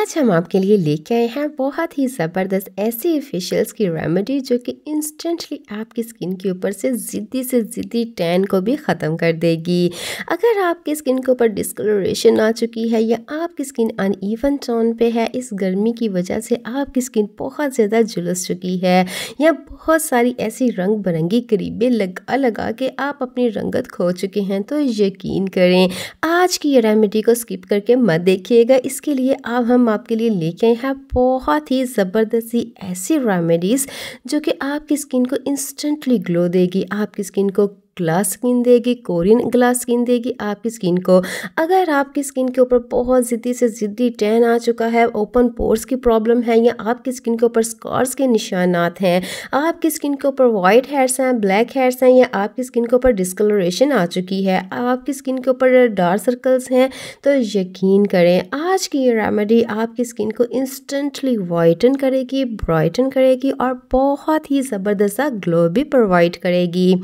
आज हम आपके लिए लेके आए हैं बहुत ही ज़बरदस्त ऐसी फेशियल्स की रेमेडी जो कि इंस्टेंटली आपकी स्किन के ऊपर से ज़िद्दी से ज़िद्दी टैन को भी ख़त्म कर देगी अगर आपकी स्किन के ऊपर डिस्कलोरेशन आ चुकी है या आपकी स्किन ईवन टोन पे है इस गर्मी की वजह से आपकी स्किन बहुत ज़्यादा झुलस चुकी है या बहुत सारी ऐसी रंग बिरंगी करीबें लगा लगा के आप अपनी रंगत खो चुके हैं तो यकीन करें आज की ये रेमेडी को स्किप करके मत देखिएगा इसके लिए आप हम हम आपके लिए लेके आए हैं बहुत ही ज़बरदस्ती ऐसी रेमेडीज़ जो कि आपकी स्किन को इंस्टेंटली ग्लो देगी आपकी स्किन को ग्लास स्किन देगी कोरियन ग्लास स्किन देगी आपकी स्किन को अगर आपकी स्किन के ऊपर बहुत ज़िद्दी से ज़िद्दी टैन आ चुका है ओपन पोर्स की प्रॉब्लम है या आपकी स्किन के ऊपर स्कॉर्स के निशानात हैं आपकी स्किन के ऊपर वाइट हेयर्स हैं ब्लैक हेयर्स हैं या आपकी स्किन के ऊपर डिस्कलरेशन आ चुकी है आपकी स्किन के ऊपर डार्क सर्कल्स हैं तो यकीन करें आज की ये रेमेडी आपकी स्किन को इंस्टेंटली वाइटन करेगी ब्राइटन करेगी और बहुत ही ज़बरदस्त ग्लो भी प्रोवाइड करेगी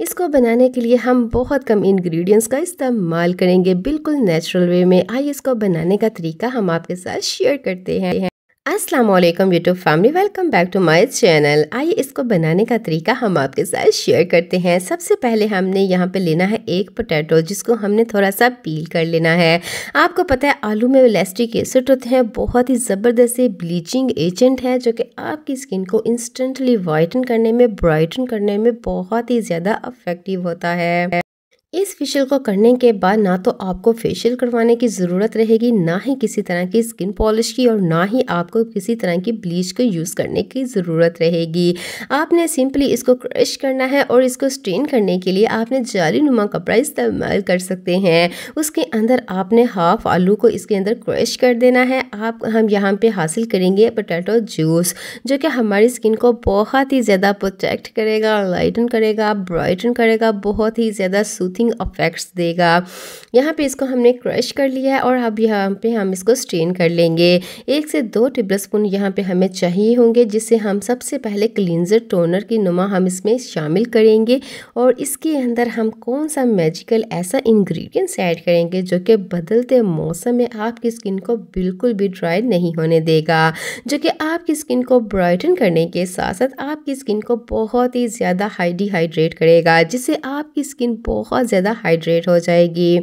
इसको बनाने के लिए हम बहुत कम इंग्रेडिएंट्स का इस्तेमाल करेंगे बिल्कुल नेचुरल वे में आइए इसको बनाने का तरीका हम आपके साथ शेयर करते हैं अस्सलाम वालेकुम YouTube family welcome back to my channel आइए इसको बनाने का तरीका हम आपके साथ शेयर करते हैं सबसे पहले हमने यहाँ पे लेना है एक पोटैटो जिसको हमने थोड़ा सा पील कर लेना है आपको पता है आलू में इलेस्टिक एसिड होते हैं बहुत ही ज़बरदस्त ब्लीचिंग एजेंट है जो कि आपकी स्किन को इंस्टेंटली वाइटन करने में ब्राइटन करने में बहुत ही ज़्यादा अफेक्टिव होता है इस फेशियल को करने के बाद ना तो आपको फेशियल करवाने की ज़रूरत रहेगी ना ही किसी तरह की स्किन पॉलिश की और ना ही आपको किसी तरह की ब्लीच को यूज़ करने की ज़रूरत रहेगी आपने सिंपली इसको क्रश करना है और इसको स्ट्रेन करने के लिए आपने जाली नुमा कपड़ा इस्तेमाल कर सकते हैं उसके अंदर आपने हाफ आलू को इसके अंदर क्रश कर देना है आप हम यहाँ पर हासिल करेंगे पोटैटो जूस जो कि हमारी स्किन को बहुत ही ज़्यादा प्रोटेक्ट करेगा लाइटन करेगा ब्राइटन करेगा बहुत ही ज़्यादा सूथिंग कोटिंग अफेक्ट्स देगा यहाँ पे इसको हमने क्रश कर लिया है और अब यहाँ पे हम इसको स्ट्रेन कर लेंगे एक से दो टेबल स्पून यहाँ पर हमें चाहिए होंगे जिससे हम सबसे पहले क्लिनजर टोनर की नुमा हम इसमें शामिल करेंगे और इसके अंदर हम कौन सा मेजिकल ऐसा इन्ग्रीडियंट्स ऐड करेंगे जो कि बदलते मौसम में आपकी स्किन को बिल्कुल भी ड्राई नहीं होने देगा जो कि आपकी स्किन को ब्राइटन करने के साथ साथ आपकी स्किन को बहुत ही ज़्यादा डिहाइड्रेट करेगा जिससे आपकी स्किन बहुत बहुत ज़्यादा हाइड्रेट हो जाएगी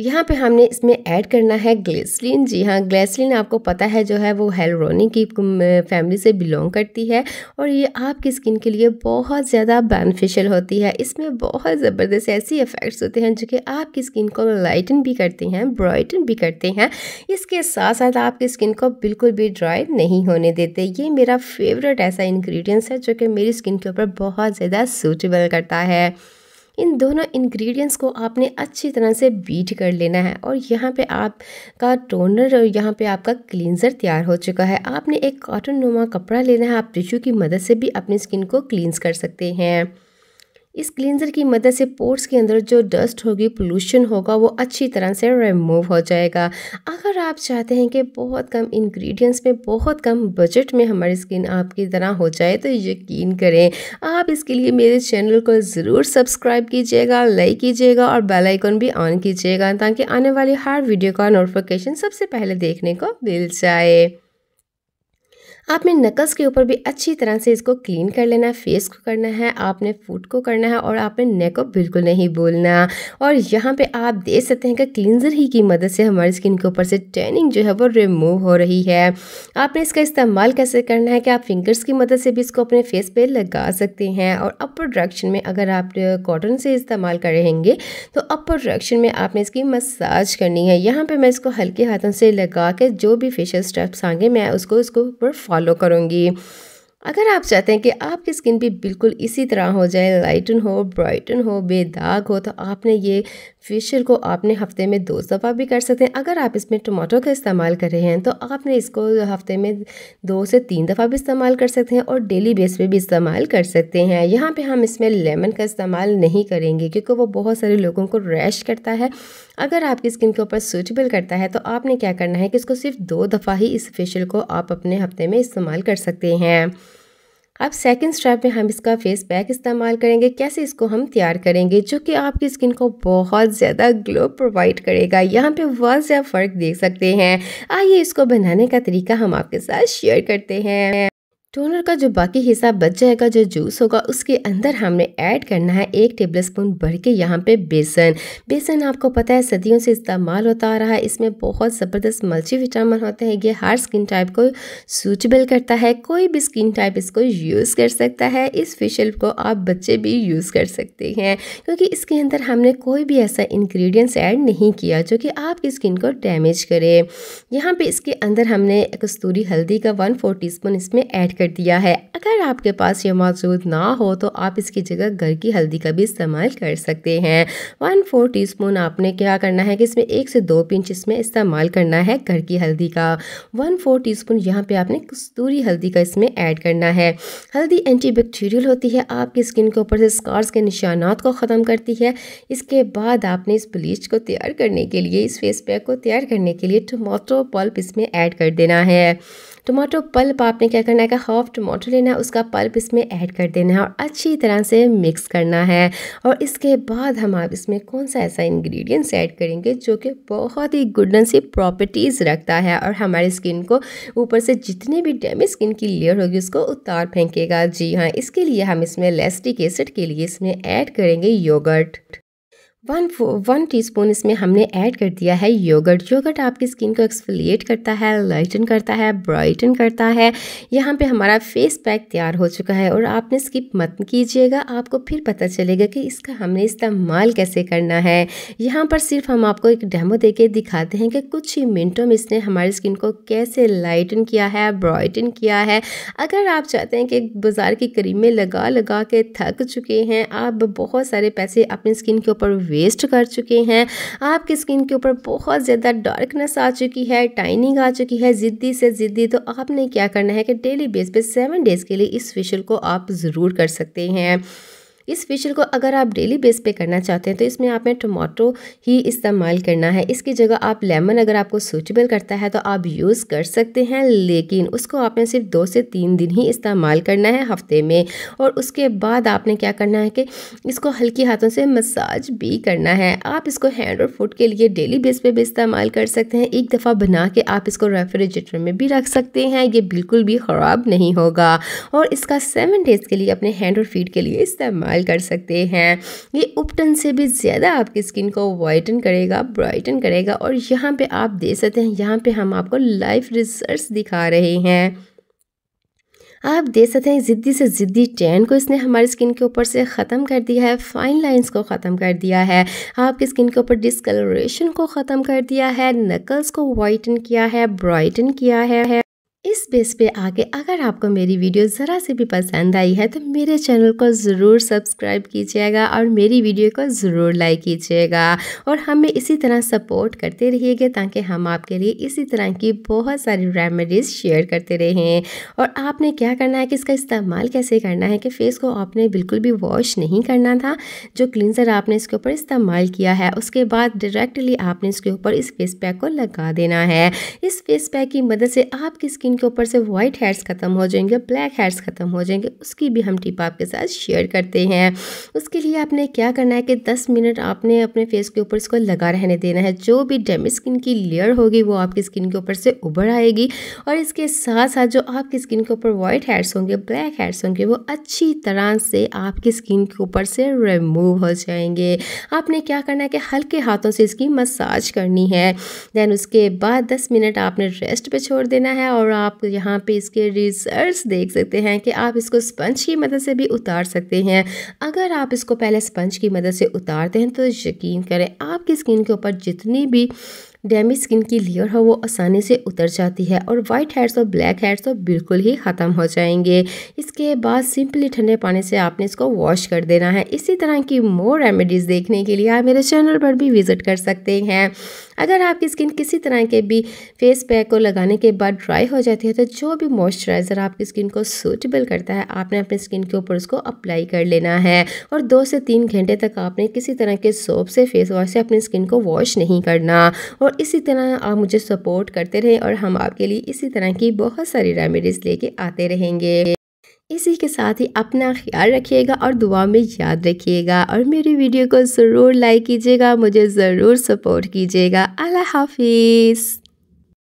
यहाँ पे हमने इसमें ऐड करना है ग्लेसलिन जी हाँ ग्लेसलिन आपको पता है जो है वो हेलरोनी की फैमिली से बिलोंग करती है और ये आपकी स्किन के लिए बहुत ज़्यादा बेनिफिशियल होती है इसमें बहुत ज़बरदस्त ऐसी इफ़ेक्ट्स होते हैं जो कि आपकी स्किन को लाइटन भी करते हैं ब्राइटन भी करते हैं इसके साथ साथ आपकी स्किन को बिल्कुल भी ड्राई नहीं होने देते ये मेरा फेवरेट ऐसा इन्ग्रीडियंट्स है जो कि मेरी स्किन के ऊपर बहुत ज़्यादा सूटेबल करता है इन दोनों इंग्रेडिएंट्स को आपने अच्छी तरह से बीट कर लेना है और यहाँ पे आपका टोनर और यहाँ पे आपका क्लींजर तैयार हो चुका है आपने एक कॉटन नुमा कपड़ा लेना है आप टिशू की मदद से भी अपनी स्किन को क्लींस कर सकते हैं इस क्लींज़र की मदद से पोर्ट्स के अंदर जो डस्ट होगी पोल्यूशन होगा वो अच्छी तरह से रिमूव हो जाएगा अगर आप चाहते हैं कि बहुत कम इंग्रेडिएंट्स में बहुत कम बजट में हमारी स्किन आपकी तरह हो जाए तो यकीन करें आप इसके लिए मेरे चैनल को ज़रूर सब्सक्राइब कीजिएगा लाइक कीजिएगा और बेल आइकन भी ऑन कीजिएगा ताकि आने वाली हर वीडियो का नोटिफिकेशन सबसे पहले देखने को मिल जाए आपने नकल्स के ऊपर भी अच्छी तरह से इसको क्लीन कर लेना है फेस को करना है आपने फूट को करना है और आपने नेक को बिल्कुल नहीं बोलना और यहाँ पे आप देख सकते हैं कि क्लींजर ही की मदद से हमारी स्किन के ऊपर से टैनिंग जो है वो रिमूव हो रही है आपने इसका इस्तेमाल कैसे करना है कि आप फिंगर्स की मदद से भी इसको अपने फेस पर लगा सकते हैं और अपर डायरेक्शन में अगर आप कॉटन से इस्तेमाल करेंगे तो अपर डायरेक्शन में आपने इसकी मसाज करनी है यहाँ पर मैं इसको हल्के हाथों से लगा के जो भी फेशियल स्टेप्स आगे मैं उसको इसको ऊपर फॉलो करूँगी अगर आप चाहते हैं कि आपकी स्किन भी बिल्कुल इसी तरह हो जाए लाइटन हो ब्राइटन हो बेदाग हो तो आपने ये फेशियल को आपने हफ्ते में दो दफ़ा भी कर सकते हैं अगर आप इसमें टमाटो का इस्तेमाल कर रहे हैं तो आपने इसको हफ्ते में दो से तीन दफ़ा भी इस्तेमाल कर सकते हैं और डेली बेस पे भी इस्तेमाल कर सकते हैं यहाँ पे हम इसमें लेमन का इस्तेमाल नहीं करेंगे क्योंकि वो बहुत सारे लोगों को रैश करता है अगर आपकी स्किन के ऊपर सूटेबल करता है तो आपने क्या करना है कि इसको सिर्फ दो दफ़ा ही इस फेशियल को आप अपने हफ्ते में इस्तेमाल कर सकते हैं अब सेकंड स्टेप में हम इसका फेस पैक इस्तेमाल करेंगे कैसे इसको हम तैयार करेंगे जो कि आपकी स्किन को बहुत ज़्यादा ग्लो प्रोवाइड करेगा यहाँ पे बहुत ज्यादा फ़र्क देख सकते हैं आइए इसको बनाने का तरीका हम आपके साथ शेयर करते हैं टोनर का जो बाकी हिस्सा बच जाएगा जो जूस होगा उसके अंदर हमने ऐड करना है एक टेबल स्पून भर के यहाँ पे बेसन बेसन आपको पता है सदियों से इस्तेमाल होता आ रहा है इसमें बहुत ज़बरदस्त मल्ची विटामिन होते हैं ये हर स्किन टाइप को सूचबल करता है कोई भी स्किन टाइप इसको यूज़ कर सकता है इस फेशियल को आप बच्चे भी यूज़ कर सकते हैं क्योंकि इसके अंदर हमने कोई भी ऐसा इन्ग्रीडियंट्स ऐड नहीं किया जो कि आपकी स्किन को डैमेज करे यहाँ पर इसके अंदर हमने कस्तूरी हल्दी का वन फोर टी इसमें ऐड कर कर दिया है अगर आपके पास ये मौजूद ना हो तो आप इसकी जगह घर की हल्दी का भी इस्तेमाल कर सकते हैं वन फोर टी आपने क्या करना है कि इसमें एक से दो पिंच इसमें इस्तेमाल करना है घर की हल्दी का वन फोर टी स्पून यहाँ पर आपने कस्तूरी हल्दी का इसमें ऐड करना है हल्दी एंटीबैक्टीरियल होती है आपकी स्किन के ऊपर से स्कॉर्स के निशानात को ख़त्म करती है इसके बाद आपने इस ब्लीच को तैयार करने के लिए इस फेस पैक को तैयार करने के लिए टमाटो पल्प इसमें ऐड कर देना है टमाटो पल्प आपने क्या करना है का हाफ टमाटो लेना है उसका पल्प इसमें ऐड कर देना है और अच्छी तरह से मिक्स करना है और इसके बाद हम आप इसमें कौन सा ऐसा इंग्रेडिएंट्स ऐड करेंगे जो कि बहुत ही गुडन सी प्रॉपर्टीज़ रखता है और हमारी स्किन को ऊपर से जितने भी डैमेज स्किन की लेयर होगी उसको उतार फेंकेगा जी हाँ इसके लिए हम इसमें लेस्टिक एसिड के लिए इसमें ऐड करेंगे योगर्ट वन वन स्पून इसमें हमने ऐड कर दिया है योगर्ट योगर्ट आपकी स्किन को एक्सफोलिएट करता है लाइटन करता है ब्राइटन करता है यहाँ पे हमारा फेस पैक तैयार हो चुका है और आपने स्किप मत कीजिएगा आपको फिर पता चलेगा कि इसका हमने इस्तेमाल कैसे करना है यहाँ पर सिर्फ हम आपको एक डेमो दे के दिखाते हैं कि कुछ ही मिनटों में इसने हमारी स्किन को कैसे लाइटन किया है ब्राइटन किया है अगर आप चाहते हैं कि बाज़ार की करीमें लगा लगा के थक चुके हैं आप बहुत सारे पैसे अपनी स्किन के ऊपर वेस्ट कर चुके हैं आपकी स्किन के ऊपर बहुत ज़्यादा डार्कनेस आ चुकी है टाइनिंग आ चुकी है ज़िद्दी से ज़िद्दी तो आपने क्या करना है कि डेली बेस पे सेवन डेज़ के लिए इस फेशियल को आप ज़रूर कर सकते हैं इस फेशियल को अगर आप डेली बेस पे करना चाहते हैं तो इसमें आपने टमाटो ही इस्तेमाल करना है इसकी जगह आप लेमन अगर आपको सूटेबल करता है तो आप यूज़ कर सकते हैं लेकिन उसको आपने सिर्फ दो से तीन दिन ही इस्तेमाल करना है हफ्ते में और उसके बाद आपने क्या करना है कि इसको हल्के हाथों से मसाज भी करना है आप इसको हैंड और फुट के लिए डेली बेस पर भी इस्तेमाल कर सकते हैं एक दफ़ा बना के आप इसको रेफ्रिजरेटर में भी रख सकते हैं ये बिल्कुल भी ख़राब नहीं होगा और इसका सेवन डेज़ के लिए अपने हैंड और फीट के लिए इस्तेमाल इस्तेमाल कर सकते हैं ये उपटन से भी ज़्यादा आपकी स्किन को वाइटन करेगा ब्राइटन करेगा और यहाँ पे आप दे सकते हैं यहाँ पे हम आपको लाइफ रिजल्ट दिखा रहे हैं आप देख सकते हैं ज़िद्दी से ज़िद्दी टैन को इसने हमारी स्किन के ऊपर से ख़त्म कर दिया है फाइन लाइंस को ख़त्म कर दिया है आपकी स्किन के ऊपर डिसकलरेशन को ख़त्म कर दिया है नकल्स को वाइटन किया है ब्राइटन किया है इस बेस पे आके अगर आपको मेरी वीडियो ज़रा से भी पसंद आई है तो मेरे चैनल को ज़रूर सब्सक्राइब कीजिएगा और मेरी वीडियो को ज़रूर लाइक कीजिएगा और हमें इसी तरह सपोर्ट करते रहिएगा ताकि हम आपके लिए इसी तरह की बहुत सारी रेमेडीज़ शेयर करते रहें और आपने क्या करना है कि इसका इस्तेमाल कैसे करना है कि फ़ेस को आपने बिल्कुल भी वॉश नहीं करना था जो क्लिनज़र आपने इसके ऊपर इस्तेमाल किया है उसके बाद डायरेक्टली आपने इसके ऊपर इस फेस पैक को लगा देना है इस फेस पैक की मदद से आपकी स्किन के ऊपर से वाइट हेयर्स ख़त्म हो जाएंगे ब्लैक हेयर्स ख़त्म हो जाएंगे उसकी भी हम टिप आपके साथ शेयर करते हैं उसके लिए आपने क्या करना है कि दस मिनट आपने अपने फेस के ऊपर इसको लगा रहने देना है जो भी डैमेज स्किन की लेयर होगी वो आपकी स्किन के ऊपर से उभर आएगी और इसके साथ साथ जो आपकी स्किन के ऊपर वाइट हेयर्स होंगे ब्लैक हेयर्स होंगे वो अच्छी तरह से आपकी स्किन के ऊपर से रिमूव हो जाएंगे आपने क्या करना है कि हल्के हाथों से इसकी मसाज करनी है देन उसके बाद दस मिनट आपने रेस्ट पर छोड़ देना है और आप आप यहाँ पे इसके रिजल्ट्स देख सकते हैं कि आप इसको स्पंज की मदद से भी उतार सकते हैं अगर आप इसको पहले स्पंज की मदद से उतारते हैं तो यकीन करें आपकी स्किन के ऊपर जितनी भी डैमेज स्किन की लेयर हो वो आसानी से उतर जाती है और वाइट हेयर्स और ब्लैक हेड्स तो बिल्कुल ही ख़त्म हो जाएंगे इसके बाद सिंपली ठंडे पानी से आपने इसको वॉश कर देना है इसी तरह की मोर रेमेडीज़ देखने के लिए आप मेरे चैनल पर भी विज़िट कर सकते हैं अगर आपकी स्किन किसी तरह के भी फेस पैक को लगाने के बाद ड्राई हो जाती है तो जो भी मॉइस्चराइज़र आपकी स्किन को सूटेबल करता है आपने अपने स्किन के ऊपर उसको अप्लाई कर लेना है और दो से तीन घंटे तक आपने किसी तरह के सोप से फेस वॉश से अपनी स्किन को वॉश नहीं करना और इसी तरह आप मुझे सपोर्ट करते रहें और हम आपके लिए इसी तरह की बहुत सारी रेमेडीज़ लेके आते रहेंगे इसी के साथ ही अपना ख्याल रखिएगा और दुआ में याद रखिएगा और मेरी वीडियो को ज़रूर लाइक कीजिएगा मुझे ज़रूर सपोर्ट कीजिएगा अल्लाह हाफिज़